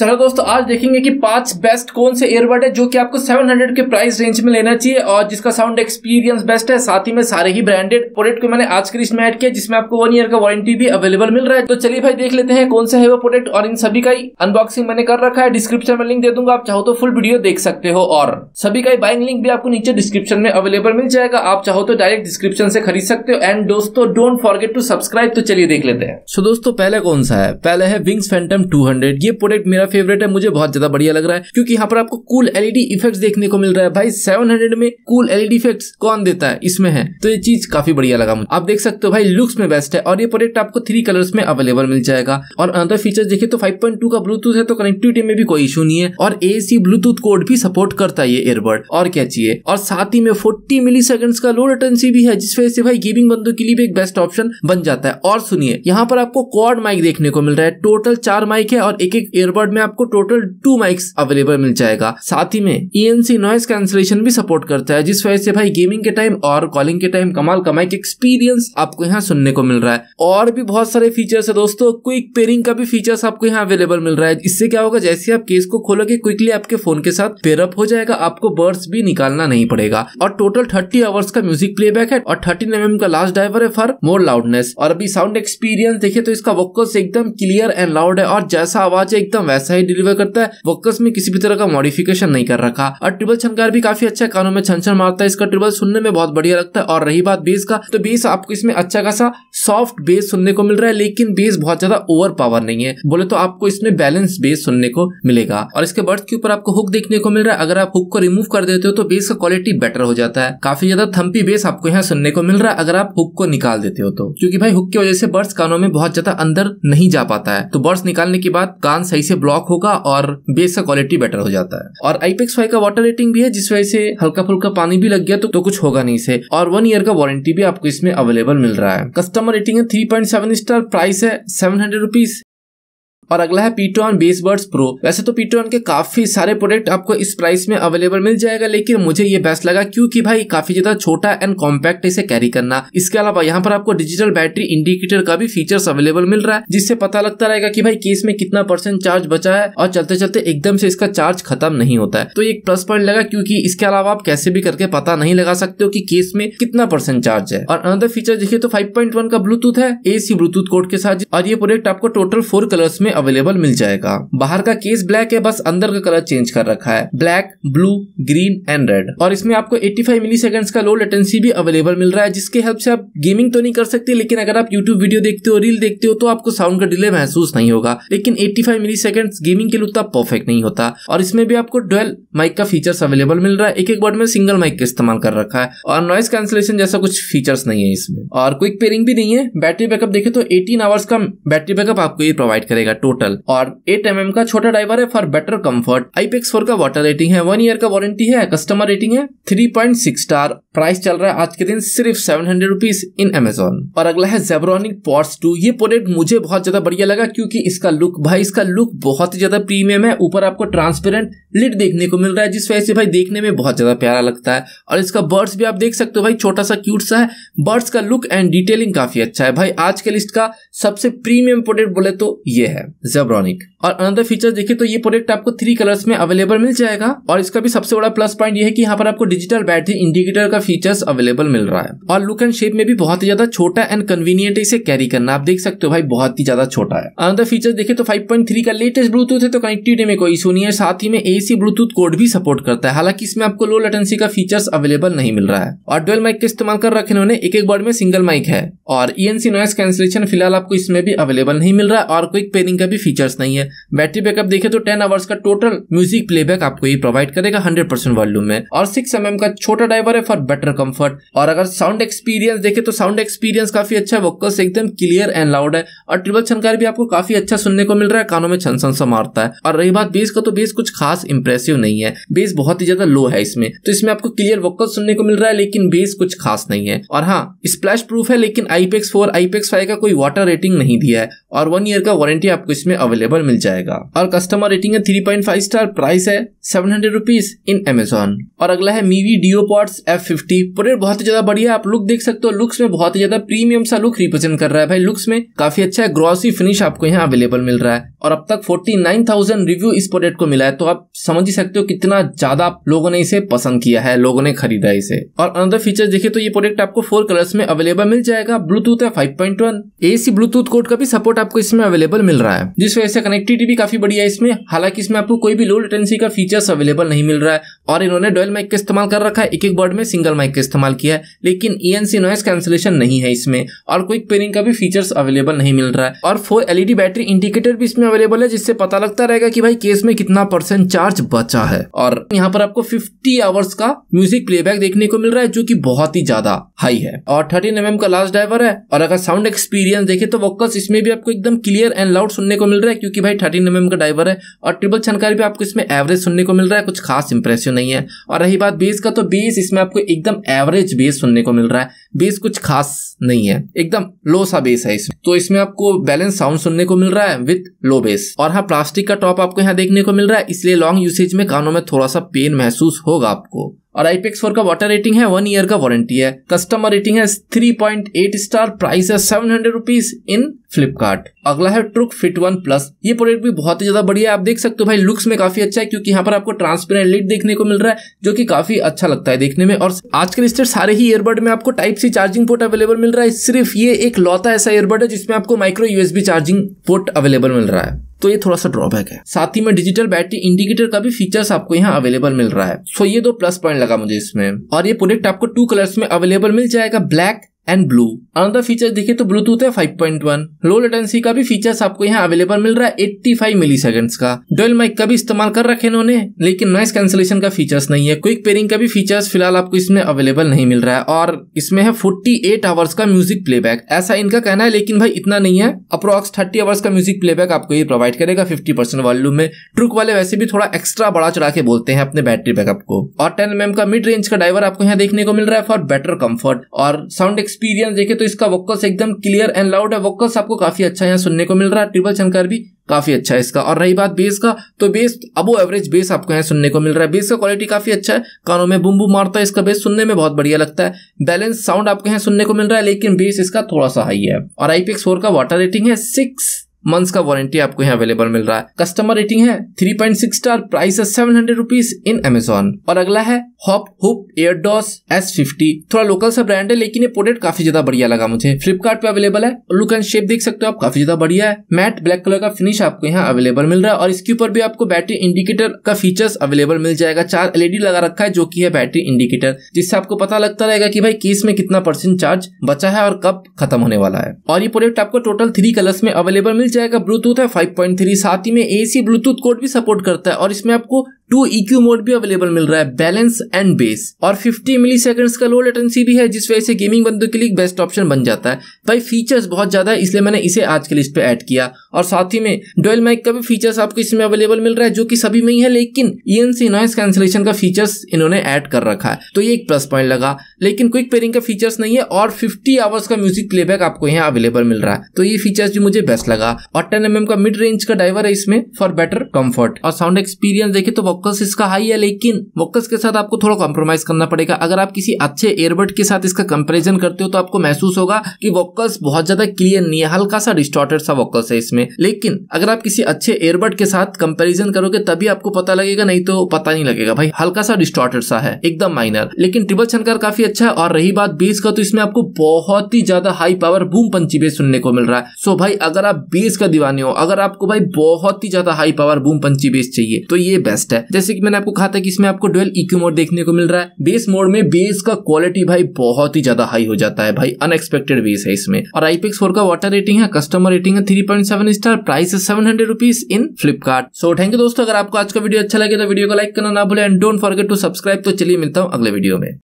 चलो दोस्तों आज देखेंगे कि पांच बेस्ट कौन से एयरबड है जो कि आपको 700 के प्राइस रेंज में लेना चाहिए और जिसका साउंड एक्सपीरियंस बेस्ट है साथ ही में सारे ही ब्रांडेड प्रोडक्ट को मैंने आज की लिस्ट में ऐड किया जिसमें आपको वन ईयर का वारंटी भी अवेलेबल मिल रहा है तो चलिए भाई देख लेते हैं कौन सा है वो प्रोडक्ट और इन सभी का अनबॉक्सिंग मैंने कर रखा है डिस्क्रिप्शन में लिंक दे दूंगा आप चाहो तो फुल वीडियो देख सकते हो और सभी का बाइंग लिंक भी आपको नीचे डिस्क्रिप्शन में अवेलेबल मिल जाएगा आप चाहो तो डायरेक्ट डिस्क्रिप्शन से खरीद सकते हो एंड दोस्तों डोंट फॉरगेट टू सब्सक्राइब तो चलिए देख लेते हैं सो दोस्तों पहले कौन सा है पहले है विंग्स फैंटम टू ये प्रोडक्ट मेरा मेरा फेवरेट है मुझे बहुत ज्यादा बढ़िया लग रहा है क्योंकि यहाँ पर आपको कूल एलईडी इफेक्ट देखने को मिल रहा है भाई सेवन हंड्रेड में कूल एलईडी इफेक्ट कौन देता है इसमें है तो ये चीज काफी बढ़िया लगा मुझे आप देख सकते हो भाई लुक्स में बेस्ट है और ये प्रोडक्ट आपको थ्री कलर में अवेलेबल मिल जाएगा और अंदर फीचर देखिए तो 5.2 का ब्लूटूथ है तो कनेक्टिविटी में भी कोई इशू नहीं है और एसी ब्लूटूथ कोड भी सपोर्ट करता है ये एयरबड और क्या चाहिए और साथ ही में फोर्टी मिली का लो लेटेंसी भी है जिस वजह से भाई गेमिंग बंदों के लिए भी एक बेस्ट ऑप्शन बन जाता है और सुनिए यहाँ पर आपको कॉर्ड माइक देखने को मिल रहा है टोटल चार माइक है और एक एक एयरबड में में आपको टोटल टू माइक्स अवेलेबल मिल जाएगा साथ ही में ईएनसी नॉइस कैंसिलेशन भी सपोर्ट करता है जिस वजह से भाई गेमिंग के टाइम और कॉलिंग के टाइम कमाल का माइक एक्सपीरियंस आपको यहाँ सुनने को मिल रहा है और भी बहुत सारे फीचर्स है दोस्तों क्विक पेयरिंग का भी फीचर्स आपको यहाँ अवेलेबल मिल रहा है इससे क्या होगा जैसे आप केस को खोलोगे क्विकली आपके फोन के साथ पेयरअप हो जाएगा आपको बर्ड्स भी निकालना नहीं पड़ेगा और टोटल थर्टी आवर्स का म्यूजिक प्लेबैक है और थर्टीन एम का लास्ट ड्राइवर है फॉर मोर लाउडनेस और अभी साउंड एक्सपीरियंस देखिए तो इसका वोकल्स एकदम क्लियर एंड लाउड है और जैसा आवाज है एकदम वैसा वैसा ही डिलीवर करता है वर्कर्स में किसी भी तरह का मॉडिफिकेशन नहीं कर रखा और ट्रिबल छनकार भी काफी अच्छा कानों में छन मारता है इसका ट्रिबल सुनने में बहुत बढ़िया लगता है और रही बात बेस का तो बेस आपको इसमें अच्छा खासा सॉफ्ट बेस सुनने को मिल रहा है लेकिन बेस बहुत ज्यादा ओवर पावर नहीं है बोले तो आपको इसमें बैलेंस बेस सुनने को मिलेगा और इसके बर्थ के ऊपर आपको हुक देखने को मिल रहा है अगर आप हुक को रिमूव कर देते हो तो बेस का क्वालिटी बेटर हो जाता है काफी ज्यादा थम्पी बेस आपको यहाँ सुनने को मिल रहा है अगर आप हुक को निकाल देते हो तो क्योंकि भाई हुक की वजह से बर्ड्स कानों में बहुत ज्यादा अंदर नहीं जा पाता है तो बर्ड्स निकालने के बाद कान सही से ब्लॉक ब्लॉक होगा और बेस का क्वालिटी बेटर हो जाता है और आईपेक्स फाइव का वाटर रेटिंग भी है जिस वजह से हल्का फुल्का पानी भी लग गया तो, तो कुछ होगा नहीं इसे और वन ईयर का वारंटी भी आपको इसमें अवेलेबल मिल रहा है कस्टमर रेटिंग है three point seven star price है सेवन हंड्रेड रुपीज और अगला है पीटोन बेस बर्ड्स प्रो वैसे तो पीटोन के काफी सारे प्रोडक्ट आपको इस प्राइस में अवेलेबल मिल जाएगा लेकिन मुझे ये बेस्ट लगा क्योंकि भाई काफी ज्यादा छोटा एंड कॉम्पैक्ट इसे कैरी करना इसके अलावा यहाँ पर आपको डिजिटल बैटरी इंडिकेटर का भी फीचर्स अवेलेबल मिल रहा है जिससे पता लगता रहेगा की भाई केस में कितना परसेंट चार्ज बचा है और चलते चलते एकदम से इसका चार्ज खत्म नहीं होता है तो एक प्लस पॉइंट लगा क्योंकि इसके अलावा आप कैसे भी करके पता नहीं लगा सकते हो कि केस में कितना परसेंट चार्ज है और अनदर फीचर देखिए तो 5.1 का ब्लूटूथ है एसी ब्लूटूथ कोड के साथ और ये प्रोडक्ट आपको टोटल फोर कलर्स में अवेलेबल मिल जाएगा बाहर का केस ब्लैक है बस अंदर का कलर चेंज कर रखा है black blue green and red और इसमें आपको 85 फाइव मिली का लो लेटेंसी भी अवेलेबल मिल रहा है जिसके हेल्प से आप गेमिंग तो नहीं कर सकते लेकिन अगर आप यूट्यूब वीडियो देखते हो रील देखते हो तो आपको साउंड का डिले महसूस नहीं होगा लेकिन एट्टी फाइव मिली गेमिंग के लिए उतना परफेक्ट नहीं होता और इसमें भी आपको डुअल माइक का फीचर्स अवेलेबल मिल रहा है एक एक वर्ड में सिंगल माइक का इस्तेमाल कर रखा है और नॉइस कैंसिलेशन जैसा कुछ फीचर्स नहीं है इसमें और क्विक पेयरिंग भी नहीं है बैटरी बैकअप देखे तो एटीन आवर्स का बैटरी बैकअप आपको ये प्रोवाइड करेगा टोटल और एट एम का छोटा ड्राइवर है for better comfort IPX four का वाटर रेटिंग है वन ईयर का वारंटी है कस्टमर रेटिंग है three point six star price चल रहा है आज के दिन सिर्फ seven hundred rupees in Amazon और अगला है जेबरॉनिक पॉट्स टू ये प्रोडक्ट मुझे बहुत ज्यादा बढ़िया लगा क्योंकि इसका लुक भाई इसका लुक बहुत ही ज्यादा प्रीमियम है ऊपर आपको ट्रांसपेरेंट लिट देखने को मिल रहा है जिस वजह से भाई देखने में बहुत ज्यादा प्यारा लगता है और इसका बर्ड्स भी आप देख सकते हो भाई छोटा सा क्यूट सा है बर्ड्स का लुक एंड डिटेलिंग काफी अच्छा है भाई आज के लिस्ट का सबसे प्रीमियम प्रोडक्ट बोले तो ये है जेब्रॉनिक और अनदर फीचर देखिए तो ये प्रोडक्ट आपको थ्री कलर्स में अवेलेबल मिल जाएगा और इसका भी सबसे बड़ा प्लस पॉइंट ये है कि यहाँ पर आपको डिजिटल बैटरी इंडिकेटर का फीचर्स अवेलेबल मिल रहा है और लुक एंड शेप में भी बहुत ही ज्यादा छोटा एंड कन्वीनियंट इसे कैरी करना आप देख सकते हो भाई बहुत ही ज्यादा छोटा है अनदर फीचर देखे तो फाइव का लेटेस्ट ब्लूटूथ है तो कनेक्टिविटी में कोई इशू नहीं है साथ ही में ए ब्लूटूथ कोड भी सपोर्ट करता है हालांकि इसमें आपको लो लेटेंसी का फीचर्स अवेलेबल नहीं मिल रहा है और ट्वेल्व माइक का इस्तेमाल कर रखे उन्होंने एक एक बार में सिंगल माइक है और एनसी नॉइस कैंसिलेशन फिलहाल आपको इसमें भी अवेलेबल नहीं मिल रहा है और क्विक पेरिंग का भी फीचर्स नहीं है बैटरी बैकअप देखे तो टेन आवर्स का टोटल म्यूजिक प्लेबैक आपको ये प्रोवाइड करेगा हंड्रेड परसेंट वॉल्यूम में और सिक्स एम का छोटा ड्राइवर है फॉर बेटर कम्फर्ट और अगर साउंड एक्सपीरियंस देखे तो साउंड एक्सपीरियंस काफी अच्छा है वोकल्स एकदम क्लियर एंड लाउड है और ट्रिपल छनकार भी आपको काफी अच्छा सुनने को मिल रहा है कानों में छन छन मारता है और रही बात बेस का तो बेस कुछ खास इंप्रेसिव नहीं है बेस बहुत ही ज्यादा लो है इसमें तो इसमें आपको क्लियर वोकल सुनने को मिल रहा है लेकिन बेस कुछ खास नहीं है और हाँ स्प्लैश प्रूफ है लेकिन आईपेक्स फोर आईपेक्स फाइव का कोई वाटर रेटिंग नहीं दिया है और वन ईयर का वारंटी आपको आपको इसमें अवेलेबल मिल जाएगा और कस्टमर रेटिंग है three point five star price है seven hundred rupees in Amazon और अगला है Mivi Duo Pods F fifty product बहुत ही ज्यादा बढ़िया आप लुक देख सकते हो लुक्स में बहुत ही ज्यादा प्रीमियम सा लुक रिप्रेजेंट कर रहा है भाई लुक्स में काफी अच्छा है ग्रॉसी फिनिश आपको यहाँ अवेलेबल मिल रहा है और अब तक फोर्टी नाइन थाउजेंड रिव्यू इस प्रोडक्ट को मिला है तो आप समझ ही सकते हो कितना ज्यादा लोगों ने इसे पसंद किया है लोगों ने खरीदा इसे और अनदर फीचर देखिए तो ये प्रोडक्ट आपको फोर कलर्स में अवेलेबल मिल जाएगा ब्लूटूथ है five point one AC Bluetooth code का भी सपोर्ट आपको इसमें अवेलेबल मिल रहा है है जिस वजह से कनेक्टिविटी भी काफी बढ़िया है इसमें हालांकि इसमें आपको कोई भी लो लेटेंसी का फीचर्स अवेलेबल नहीं मिल रहा है और इन्होंने डॉयल माइक का इस्तेमाल कर रखा है एक एक बर्ड में सिंगल माइक का इस्तेमाल किया है लेकिन ईएनसी नॉइस कैंसिलेशन नहीं है इसमें और क्विक पेरिंग का भी फीचर्स अवेलेबल नहीं मिल रहा है और फोर एलईडी बैटरी इंडिकेटर भी इसमें अवेलेबल है जिससे पता लगता रहेगा कि भाई केस में कितना परसेंट चार्ज बचा है और यहाँ पर आपको फिफ्टी आवर्स का म्यूजिक प्लेबैक देखने को मिल रहा है जो की बहुत ही ज्यादा हाई है और थर्टीन एम का लास्ट ड्राइवर है और अगर साउंड एक्सपीरियंस देखे तो वोकल्स इसमें भी आपको एकदम क्लियर एंड लाउड सुनने सुनने को मिल रहा है क्योंकि भाई थर्टीन एम का ड्राइवर है और ट्रिपल छनकारी भी आपको इसमें एवरेज सुनने को मिल रहा है कुछ खास इंप्रेसिव नहीं है और रही बात बेस का तो बेस इसमें आपको एकदम एवरेज बेस सुनने को मिल रहा है बेस कुछ खास नहीं है एकदम लो सा बेस है इसमें तो इसमें आपको बैलेंस साउंड सुनने को मिल रहा है विथ लो बेस और हाँ प्लास्टिक का टॉप आपको यहाँ देखने को मिल रहा है इसलिए लॉन्ग यूसेज में कानों में थोड़ा सा पेन महसूस होगा आपको और IPX4 का वाटर रेटिंग है वन ईयर का वारंटी है कस्टमर रेटिंग है 3.8 स्टार प्राइस है seven hundred rupees in Flipkart अगला है ट्रुक फिट वन प्लस ये प्रोडक्ट भी बहुत ही ज्यादा बढ़िया है आप देख सकते हो भाई लुक्स में काफी अच्छा है क्योंकि यहाँ पर आपको ट्रांसपेरेंट लिट देखने को मिल रहा है जो कि काफी अच्छा लगता है देखने में और आज के स्टेट सारे ही ईयरबड में आपको type C charging port available मिल रहा है सिर्फ ये एक लौता ऐसा ईयरबड है जिसमें आपको micro USB charging port available मिल रहा है तो ये थोड़ा सा ड्रॉबैक है साथ ही में डिजिटल बैटरी इंडिकेटर का भी फीचर्स आपको यहाँ अवेलेबल मिल रहा है सो ये दो प्लस पॉइंट लगा मुझे इसमें और ये प्रोडक्ट आपको टू कलर्स में अवेलेबल मिल जाएगा black and blue another feature देखे तो ब्लूटूथ है 5.1 लो लेटेंसी का भी फीचर्स आपको यहाँ अवेलेबल मिल रहा है 85 मिली का डोल माइक का भी इस्तेमाल कर रखे इन्होंने लेकिन नॉइस कैंसिलेशन का फीचर्स नहीं है क्विक पेरिंग का भी फीचर्स फिलहाल आपको इसमें अवेलेबल नहीं मिल रहा है और इसमें है 48 आवर्स का म्यूजिक प्लेबैक ऐसा इनका कहना है लेकिन भाई इतना नहीं है अप्रोक्स थर्टी आवर्स का म्यूजिक प्लेबैक आपको ये प्रोवाइड करेगा फिफ्टी परसेंट वॉल्यूम में ट्रुक वाले वैसे भी थोड़ा एक्स्ट्रा बड़ा चढ़ा के बोलते हैं अपने बैटरी बैकअप को और टेन एम का मिड रेंज का ड्राइवर आपको यहाँ देखने को मिल रहा है फॉर बेटर कम्फर्ट और साउंड एक्सपीरियंस देखे तो इसका वोकस एकदम क्लियर एंड लाउड है वोकस आपको काफी अच्छा यहाँ सुनने को मिल रहा है ट्रिपल चनकार भी काफी अच्छा है इसका और रही बात बेस का तो बेस अबो एवरेज बेस आपको यहाँ सुनने को मिल रहा है बेस का क्वालिटी काफी अच्छा है कानों में बुम बुम मारता है इसका बेस सुनने में बहुत बढ़िया लगता है बैलेंस साउंड आपको यहाँ सुनने को मिल रहा है लेकिन बेस इसका थोड़ा सा हाई है और आईपीएक्स फोर का वाटर रेटिंग है सिक्स मंथ्स का वारंटी आपको यहाँ अवेलेबल मिल रहा है कस्टमर रेटिंग है three point six star price है seven hundred rupees in Amazon और अगला है Hoppup Airdoze S fifty थोड़ा लोकल सा ब्रांड है लेकिन ये प्रोडक्ट काफी ज्यादा बढ़िया लगा मुझे फ्लिपकार्ट अवेलेबल है और लुक एंड शेप देख सकते हो आप काफी ज्यादा बढ़िया है मैट ब्लैक कलर का फिनिश आपको यहाँ अवेलेबल मिल रहा है और इसके ऊपर भी आपको बैटरी इंडिकेटर का फीचर्स अवेलेबल मिल जाएगा चार एलईडी लगा रखा है जो की है बैटरी इंडिकेटर जिससे आपको पता लगता रहेगा की भाई केस में कितना परसेंट चार्ज बचा है और कब खत्म होने वाला है और ये प्रोडक्ट आपको टोटल थ्री कलर्स में अवेलेबल मिल जाएगा ब्लूटूथ है फाइव साथ ही में एसी ब्लूटूथ कोड भी सपोर्ट करता है और इसमें आपको टू इक्यू e मोड भी अवेलेबल मिल रहा है बैलेंस एंड बेस और 50 मिली का लो लेटेंसी भी है जिस वजह से गेमिंग बंदों के लिए बेस्ट ऑप्शन बन जाता है भाई फीचर्स बहुत ज्यादा है इसलिए मैंने इसे आज के लिस्ट पे ऐड किया और साथ ही में डोयल माइक का भी फीचर्स आपको इसमें अवेलेबल मिल रहा है जो कि सभी में ही है लेकिन ई नॉइस कैंसिलेशन का फीचर्स इन्होंने ऐड कर रखा है तो ये एक प्लस पॉइंट लगा लेकिन क्विक पेरिंग का फीचर्स नहीं है और फिफ्टी आवर्स का म्यूजिक प्ले आपको यहाँ अवेलेबल मिल रहा है तो ये फीचर्स भी मुझे बेस्ट लगा और टेन एम का मिड रेंज का डाइवर है इसमें फॉर बेटर कम्फर्ट और साउंड एक्सपीरियंस देखे तो मोकस इसका हाई है लेकिन मोकस के साथ आपको थोड़ा कॉम्प्रोमाइज करना पड़ेगा अगर आप किसी अच्छे एयरबड के साथ इसका कंपेरिजन करते हो तो आपको महसूस होगा कि वोकस बहुत ज्यादा क्लियर नहीं है हल्का सा डिस्टॉर्टेड सा वोकस है इसमें लेकिन अगर आप किसी अच्छे एयरबड के साथ कंपेरिजन करोगे तभी आपको पता लगेगा नहीं तो पता नहीं लगेगा भाई हल्का सा डिस्टॉर्टेड सा है एकदम माइनर लेकिन ट्रिपल छनकार काफी अच्छा है और रही बात बेस का तो इसमें आपको बहुत ही ज्यादा high power boom punchy bass सुनने को मिल रहा है सो भाई अगर आप बेस का दीवाने हो अगर आपको भाई बहुत ही ज्यादा high power boom punchy bass चाहिए तो ये बेस्ट है जैसे कि मैंने आपको कहा था कि इसमें आपको डुअल इक्यू e मोड देखने को मिल रहा है बेस मोड में बेस का क्वालिटी भाई बहुत ही ज्यादा हाई हो जाता है भाई अनएक्सपेक्टेड बेस है इसमें और आईपेक्स फोर का वाटर रेटिंग है कस्टमर रेटिंग है three point seven star price है seven hundred rupees in Flipkart so thank you दोस्तों अगर आपको आज का वीडियो अच्छा लगे तो वीडियो को लाइक करना ना भूले and don't forget to subscribe तो चलिए मिलता हूँ अगले वीडियो में